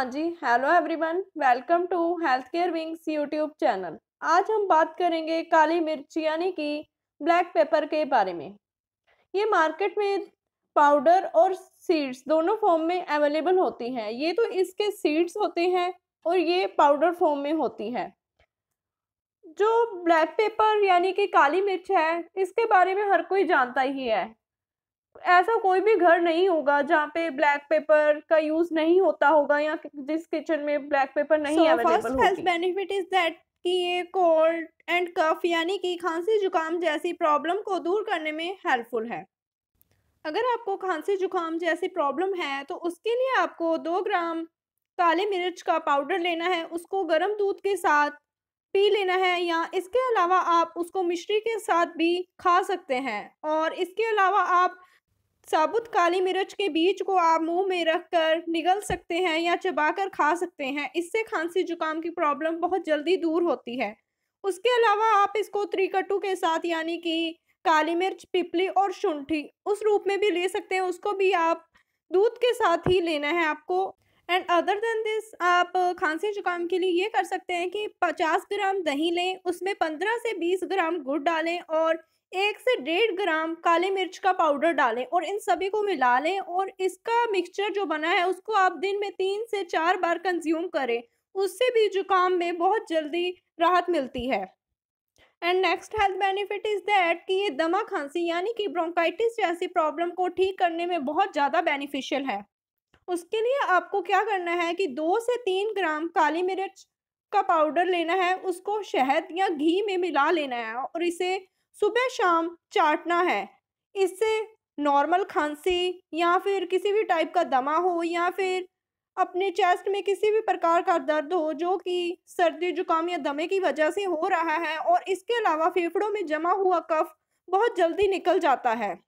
हाँ जी hello everyone welcome to Health Care Wings YouTube channel आज हम बात करेंगे काली मिर्च यानी कि ब्लैक पेपर के बारे में ये मार्केट में पाउडर और सीड्स दोनों फॉर्म में अवेलेबल होती हैं ये तो इसके सीड्स होते हैं और ये पाउडर फॉर्म में होती है जो ब्लैक पेपर यानी कि काली मिर्च है इसके बारे में हर कोई जानता ही है ऐसा कोई भी घर नहीं होगा जहाँ पे ब्लैक पेपर का यूज नहीं होता होगा या जिस किचन में ब्लैक पेपर नहीं अवेलेबल होगी बेनिफिट इज दैट कि ये कोल्ड एंड कफ यानी कि खांसी जुकाम जैसी प्रॉब्लम को दूर करने में हेल्पफुल है अगर आपको खांसी जुकाम जैसी प्रॉब्लम है तो उसके लिए आपको दो ग्राम काले मिर्च का पाउडर लेना है उसको गर्म दूध के साथ पी लेना है या इसके अलावा आप उसको मिश्री के साथ भी खा सकते हैं और इसके अलावा आप साबुत काली मिर्च के बीज को आप मुंह में रखकर निगल सकते हैं या चबाकर खा सकते हैं इससे खांसी जुकाम की प्रॉब्लम बहुत जल्दी दूर होती है उसके अलावा आप इसको त्रिकटू के साथ यानी कि काली मिर्च पिपली और शुंठी उस रूप में भी ले सकते हैं उसको भी आप दूध के साथ ही लेना है आपको एंड अदर देन दिस आप खांसी जुकाम के लिए ये कर सकते हैं कि 50 ग्राम दही लें उसमें 15 से 20 ग्राम गुड़ डालें और एक से डेढ़ ग्राम काले मिर्च का पाउडर डालें और इन सभी को मिला लें और इसका मिक्सचर जो बना है उसको आप दिन में तीन से चार बार कंज्यूम करें उससे भी जुकाम में बहुत जल्दी राहत मिलती है and next health benefit is that कि ये दमा खांसी यानी कि ब्रोंकाइटिस जैसी प्रॉब्लम को ठीक करने में बहुत ज़्यादा बेनिफिशियल है उसके लिए आपको क्या करना है कि दो से तीन ग्राम काली मिर्च का पाउडर लेना है उसको शहद या घी में मिला लेना है और इसे सुबह शाम चाटना है इससे नॉर्मल खांसी या फिर किसी भी टाइप का दमा हो या फिर अपने चेस्ट में किसी भी प्रकार का दर्द हो जो कि सर्दी जुकाम या दमे की वजह से हो रहा है और इसके अलावा फेफड़ों में जमा हुआ कफ बहुत जल्दी निकल जाता है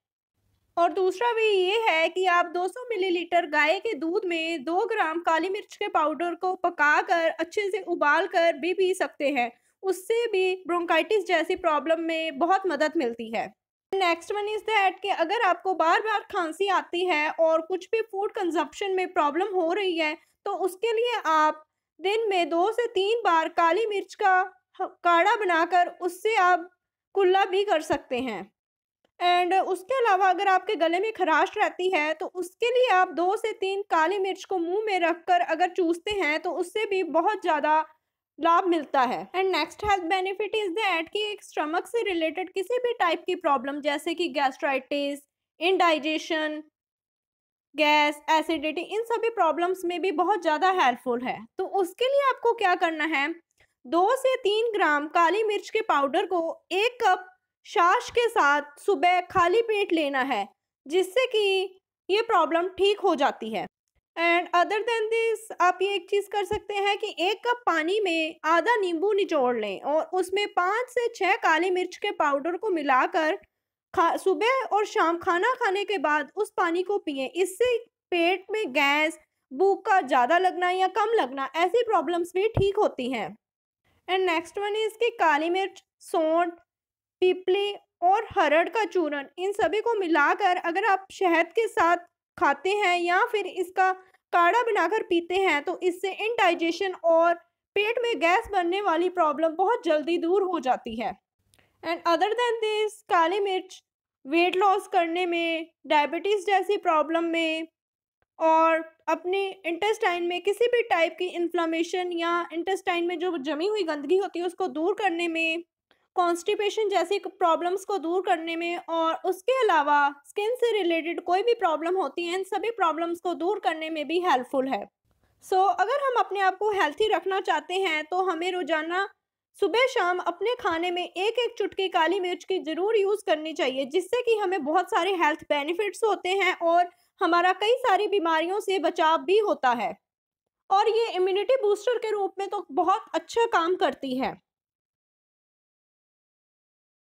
और दूसरा भी ये है कि आप 200 मिलीलीटर गाय के दूध में 2 ग्राम काली मिर्च के पाउडर को पकाकर अच्छे से उबाल कर भी पी सकते हैं उससे भी ब्रोंकाइटिस जैसी प्रॉब्लम में बहुत मदद मिलती है नेक्स्ट वन इज़ दैट कि अगर आपको बार बार खांसी आती है और कुछ भी फूड कंजप्शन में प्रॉब्लम हो रही है तो उसके लिए आप दिन में दो से तीन बार काली मिर्च का काढ़ा बनाकर उससे आप कुल्ला भी कर सकते हैं एंड उसके अलावा अगर आपके गले में खराश रहती है तो उसके लिए आप दो से तीन काली मिर्च को मुंह में रखकर अगर चूसते हैं तो उससे भी बहुत ज़्यादा लाभ मिलता है and next health benefit is that कि एक स्टमक से रिलेटेड किसी भी टाइप की प्रॉब्लम जैसे कि गैस्ट्राइटिस इनडाइजेशन गैस एसिडिटी इन सभी प्रॉब्लम्स में भी बहुत ज़्यादा हेल्पफुल है तो उसके लिए आपको क्या करना है दो से तीन ग्राम काली मिर्च के पाउडर को एक कप शाश के साथ सुबह खाली पेट लेना है जिससे कि ये प्रॉब्लम ठीक हो जाती है एंड अदर देन दिस आप ये एक चीज़ कर सकते हैं कि एक कप पानी में आधा नींबू निचोड़ लें और उसमें पाँच से छः काली मिर्च के पाउडर को मिलाकर खा सुबह और शाम खाना खाने के बाद उस पानी को पिए इससे पेट में गैस भूख का ज़्यादा लगना या कम लगना ऐसी प्रॉब्लम्स भी ठीक होती हैं एंड नेक्स्ट वन इज़ काली मिर्च सौंठ पिपली और हरड़ का चूरन इन सभी को मिलाकर अगर आप शहद के साथ खाते हैं या फिर इसका काढ़ा बनाकर पीते हैं तो इससे इनडाइजेशन और पेट में गैस बनने वाली प्रॉब्लम बहुत जल्दी दूर हो जाती है एंड अदर देन दिस काली मिर्च वेट लॉस करने में डायबिटीज़ जैसी प्रॉब्लम में और अपने इंटेस्टाइन में किसी भी टाइप की इन्फ्लामेशन या इंटेस्टाइन में जो जमी हुई गंदगी होती है उसको दूर करने में कॉन्स्टिपेशन जैसी प्रॉब्लम्स को दूर करने में और उसके अलावा स्किन से रिलेटेड कोई भी प्रॉब्लम होती है इन सभी प्रॉब्लम्स को दूर करने में भी हेल्पफुल है सो so, अगर हम अपने आप को हेल्थी रखना चाहते हैं तो हमें रोज़ाना सुबह शाम अपने खाने में एक एक चुटकी काली मिर्च की ज़रूर यूज़ करनी चाहिए जिससे कि हमें बहुत सारे हेल्थ बेनिफिट्स होते हैं और हमारा कई सारी बीमारियों से बचाव भी होता है और ये इम्यूनिटी बूस्टर के रूप में तो बहुत अच्छा काम करती है